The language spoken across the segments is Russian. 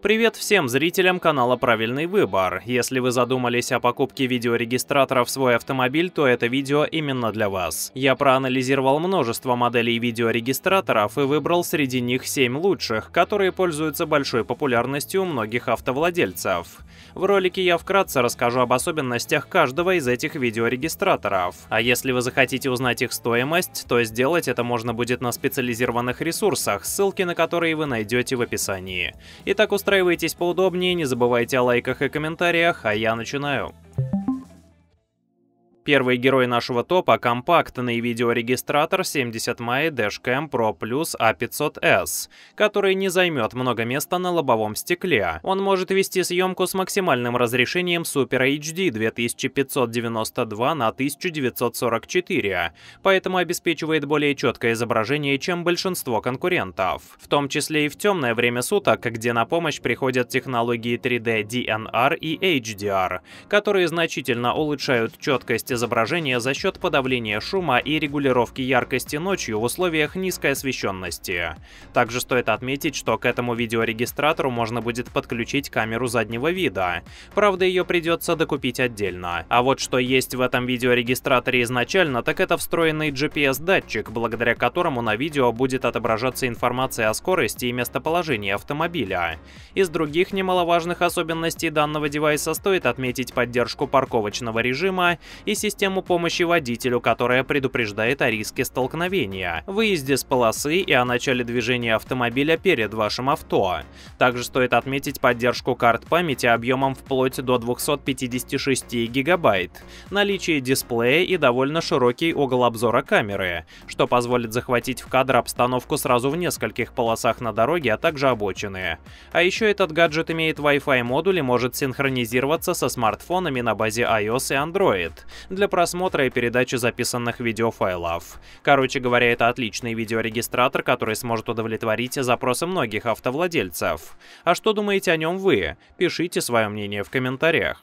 Привет всем зрителям канала «Правильный выбор». Если вы задумались о покупке видеорегистратора в свой автомобиль, то это видео именно для вас. Я проанализировал множество моделей видеорегистраторов и выбрал среди них 7 лучших, которые пользуются большой популярностью у многих автовладельцев. В ролике я вкратце расскажу об особенностях каждого из этих видеорегистраторов. А если вы захотите узнать их стоимость, то сделать это можно будет на специализированных ресурсах, ссылки на которые вы найдете в описании. Итак, установите Устраивайтесь поудобнее, не забывайте о лайках и комментариях, а я начинаю. Первый герой нашего топа – компактный видеорегистратор 70 Mai Dashcam Pro Plus A500S, а который не займет много места на лобовом стекле. Он может вести съемку с максимальным разрешением Super HD 2592 на 1944, поэтому обеспечивает более четкое изображение, чем большинство конкурентов. В том числе и в темное время суток, где на помощь приходят технологии 3D DNR и HDR, которые значительно улучшают четкость изображения изображения за счет подавления шума и регулировки яркости ночью в условиях низкой освещенности. Также стоит отметить, что к этому видеорегистратору можно будет подключить камеру заднего вида. Правда, ее придется докупить отдельно. А вот что есть в этом видеорегистраторе изначально, так это встроенный GPS-датчик, благодаря которому на видео будет отображаться информация о скорости и местоположении автомобиля. Из других немаловажных особенностей данного девайса стоит отметить поддержку парковочного режима и системы систему помощи водителю, которая предупреждает о риске столкновения, выезде с полосы и о начале движения автомобиля перед вашим авто. Также стоит отметить поддержку карт памяти объемом вплоть до 256 гигабайт, наличие дисплея и довольно широкий угол обзора камеры, что позволит захватить в кадр обстановку сразу в нескольких полосах на дороге, а также обочины. А еще этот гаджет имеет Wi-Fi модуль и может синхронизироваться со смартфонами на базе iOS и Android для просмотра и передачи записанных видеофайлов. Короче говоря, это отличный видеорегистратор, который сможет удовлетворить запросы многих автовладельцев. А что думаете о нем вы? Пишите свое мнение в комментариях.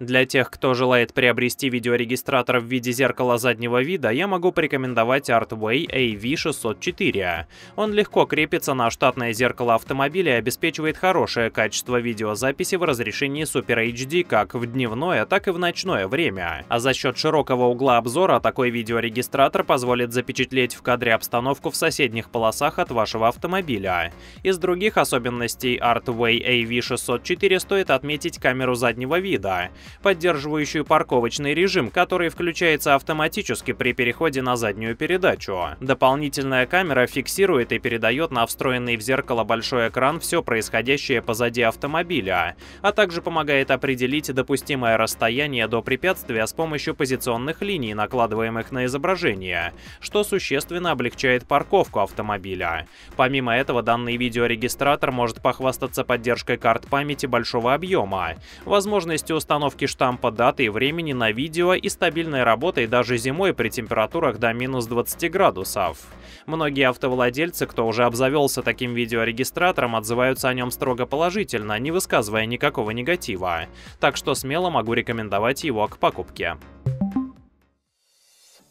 Для тех, кто желает приобрести видеорегистратор в виде зеркала заднего вида, я могу порекомендовать Artway AV604. Он легко крепится на штатное зеркало автомобиля и обеспечивает хорошее качество видеозаписи в разрешении Super HD как в дневное, так и в ночное время. А за счет широкого угла обзора такой видеорегистратор позволит запечатлеть в кадре обстановку в соседних полосах от вашего автомобиля. Из других особенностей Artway AV604 стоит отметить камеру заднего вида поддерживающую парковочный режим, который включается автоматически при переходе на заднюю передачу. Дополнительная камера фиксирует и передает на встроенный в зеркало большой экран все происходящее позади автомобиля, а также помогает определить допустимое расстояние до препятствия с помощью позиционных линий, накладываемых на изображение, что существенно облегчает парковку автомобиля. Помимо этого, данный видеорегистратор может похвастаться поддержкой карт памяти большого объема, возможностью установки корректировки штампа даты и времени на видео и стабильной работой даже зимой при температурах до минус 20 градусов. Многие автовладельцы, кто уже обзавелся таким видеорегистратором, отзываются о нем строго положительно, не высказывая никакого негатива. Так что смело могу рекомендовать его к покупке.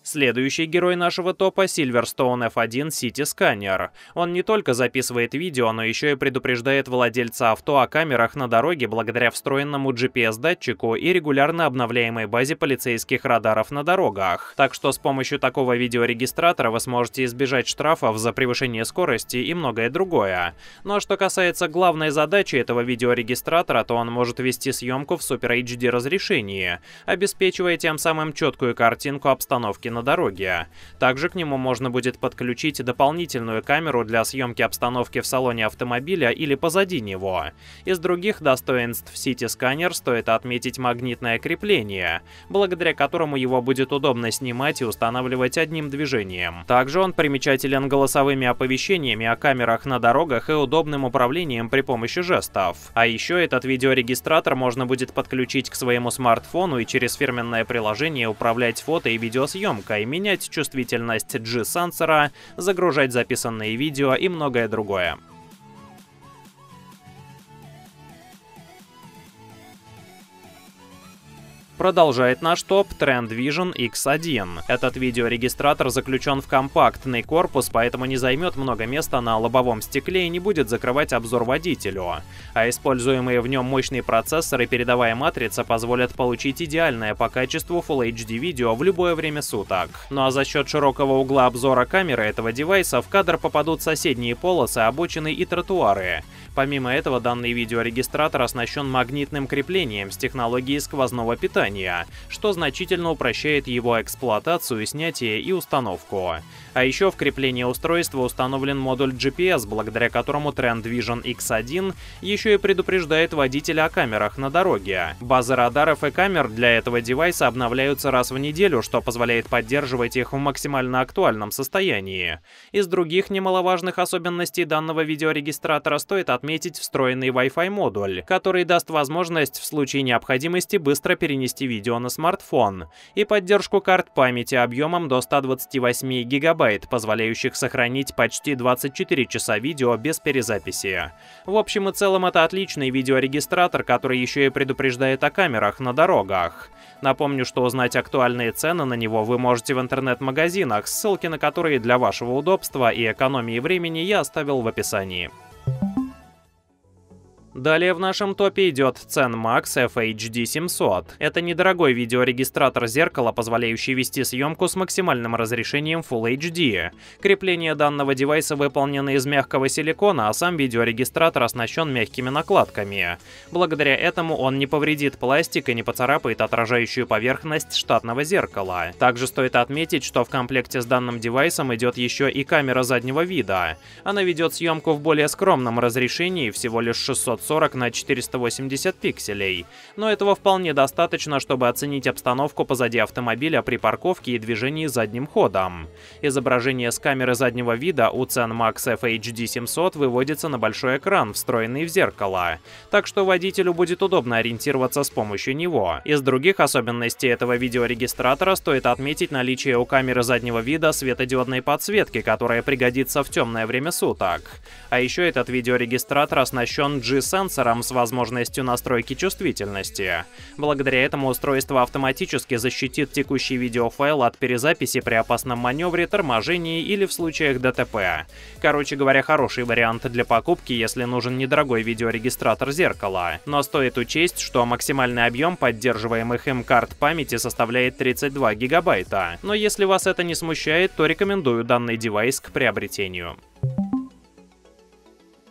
Следующий герой нашего топа — Silverstone F1 City Scanner. Он не только записывает видео, но еще и предупреждает владельца авто о камерах на дороге благодаря встроенному GPS-датчику и регулярно обновляемой базе полицейских радаров на дорогах. Так что с помощью такого видеорегистратора вы сможете избежать штрафов за превышение скорости и многое другое. Ну а что касается главной задачи этого видеорегистратора, то он может вести съемку в Super HD разрешении, обеспечивая тем самым четкую картинку обстановки на дороге. Также к нему можно будет подключить дополнительную камеру для съемки обстановки в салоне автомобиля или позади него. Из других достоинств city Scanner стоит отметить магнитное крепление, благодаря которому его будет удобно снимать и устанавливать одним движением. Также он примечателен голосовыми оповещениями о камерах на дорогах и удобным управлением при помощи жестов. А еще этот видеорегистратор можно будет подключить к своему смартфону и через фирменное приложение управлять фото и видеосъемкой языка и менять чувствительность G-сенсора, загружать записанные видео и многое другое. Продолжает наш топ Trend Vision X1. Этот видеорегистратор заключен в компактный корпус, поэтому не займет много места на лобовом стекле и не будет закрывать обзор водителю. А используемые в нем мощные процессоры и передовая матрица позволят получить идеальное по качеству Full HD видео в любое время суток. Ну а за счет широкого угла обзора камеры этого девайса в кадр попадут соседние полосы, обочины и тротуары. Помимо этого, данный видеорегистратор оснащен магнитным креплением с технологией сквозного питания здания, что значительно упрощает его эксплуатацию, снятие и установку. А еще в креплении устройства установлен модуль GPS, благодаря которому Trend Vision X1 еще и предупреждает водителя о камерах на дороге. Базы радаров и камер для этого девайса обновляются раз в неделю, что позволяет поддерживать их в максимально актуальном состоянии. Из других немаловажных особенностей данного видеорегистратора стоит отметить встроенный Wi-Fi модуль, который даст возможность в случае необходимости быстро перенести возможности видео на смартфон и поддержку карт памяти объемом до 128 гигабайт, позволяющих сохранить почти 24 часа видео без перезаписи. В общем и целом это отличный видеорегистратор, который еще и предупреждает о камерах на дорогах. Напомню, что узнать актуальные цены на него вы можете в интернет-магазинах, ссылки на которые для вашего удобства и экономии времени я оставил в описании. Далее в нашем топе идет CenMax FHD 700. Это недорогой видеорегистратор зеркала, позволяющий вести съемку с максимальным разрешением Full HD. Крепление данного девайса выполнено из мягкого силикона, а сам видеорегистратор оснащен мягкими накладками. Благодаря этому он не повредит пластик и не поцарапает отражающую поверхность штатного зеркала. Также стоит отметить, что в комплекте с данным девайсом идет еще и камера заднего вида. Она ведет съемку в более скромном разрешении, всего лишь 600. 740 на 480 пикселей. Но этого вполне достаточно, чтобы оценить обстановку позади автомобиля при парковке и движении задним ходом. Изображение с камеры заднего вида у CenMax FHD 700 выводится на большой экран, встроенный в зеркало. Так что водителю будет удобно ориентироваться с помощью него. Из других особенностей этого видеорегистратора стоит отметить наличие у камеры заднего вида светодиодной подсветки, которая пригодится в темное время суток. А еще этот видеорегистратор оснащен GSA сенсором с возможностью настройки чувствительности. Благодаря этому устройство автоматически защитит текущий видеофайл от перезаписи при опасном маневре, торможении или в случаях ДТП. Короче говоря, хороший вариант для покупки, если нужен недорогой видеорегистратор зеркала. Но стоит учесть, что максимальный объем поддерживаемых им карт памяти составляет 32 гигабайта. Но если вас это не смущает, то рекомендую данный девайс к приобретению.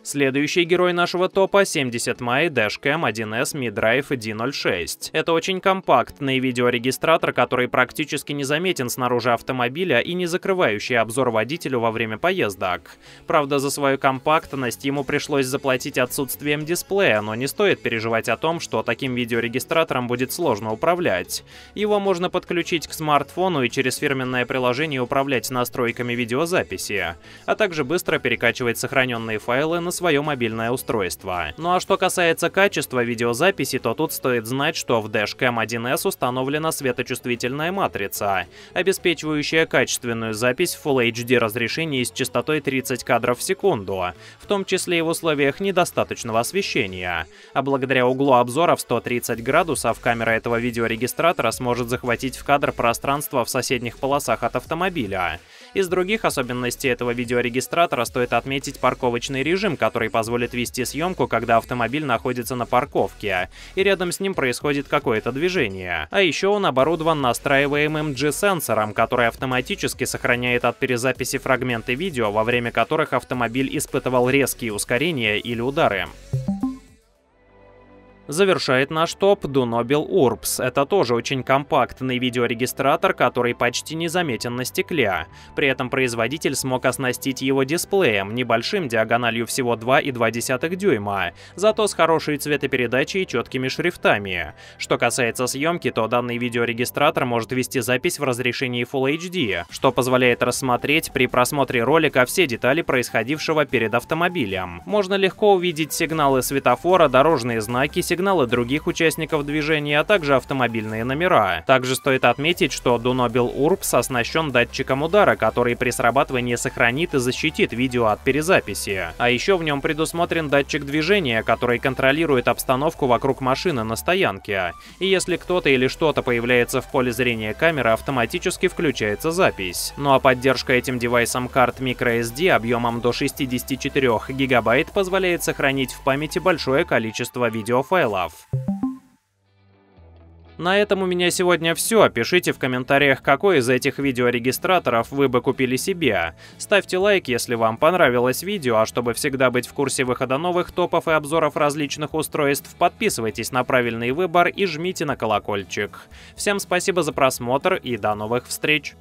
Следующий герой нашего топа 70 Mai Dashcam 1S Midrive D06. Это очень компактный видеорегистратор, который практически незаметен снаружи автомобиля и не закрывающий обзор водителю во время поездок. Правда, за свою компактность ему пришлось заплатить отсутствием дисплея, но не стоит переживать о том, что таким видеорегистратором будет сложно управлять. Его можно подключить к смартфону и через фирменное приложение управлять настройками видеозаписи, а также быстро перекачивать сохраненные файлы на свое мобильное устройство. Ну а что касается качества видеозаписи, то тут стоит знать, что в Dashcam 1S установлена светочувствительная матрица, обеспечивающая качественную запись в Full HD разрешении с частотой 30 кадров в секунду, в том числе и в условиях недостаточного освещения. А благодаря углу обзора в 130 градусов камера этого видеорегистратора сможет захватить в кадр пространство в соседних полосах от автомобиля. Из других особенностей этого видеорегистратора стоит отметить парковочный режим, который позволит вести съемку, когда автомобиль находится на парковке, и рядом с ним происходит какое-то движение. А еще он оборудован настраиваемым G-сенсором, который автоматически сохраняет от перезаписи фрагменты видео, во время которых автомобиль испытывал резкие ускорения или удары. Завершает наш топ Dunobel Urbs. Это тоже очень компактный видеорегистратор, который почти незаметен на стекле. При этом производитель смог оснастить его дисплеем, небольшим диагональю всего 2,2 дюйма, зато с хорошей цветопередачей и четкими шрифтами. Что касается съемки, то данный видеорегистратор может вести запись в разрешении Full HD, что позволяет рассмотреть при просмотре ролика все детали происходившего перед автомобилем. Можно легко увидеть сигналы светофора, дорожные знаки, сигналы сигналы других участников движения, а также автомобильные номера. Также стоит отметить, что Dunobel Urbs оснащен датчиком удара, который при срабатывании сохранит и защитит видео от перезаписи. А еще в нем предусмотрен датчик движения, который контролирует обстановку вокруг машины на стоянке. И если кто-то или что-то появляется в поле зрения камеры, автоматически включается запись. Ну а поддержка этим девайсом карт microSD объемом до 64 гигабайт позволяет сохранить в памяти большое количество видеофайлов Лав. На этом у меня сегодня все. Пишите в комментариях, какой из этих видеорегистраторов вы бы купили себе. Ставьте лайк, если вам понравилось видео, а чтобы всегда быть в курсе выхода новых топов и обзоров различных устройств, подписывайтесь на правильный выбор и жмите на колокольчик. Всем спасибо за просмотр и до новых встреч!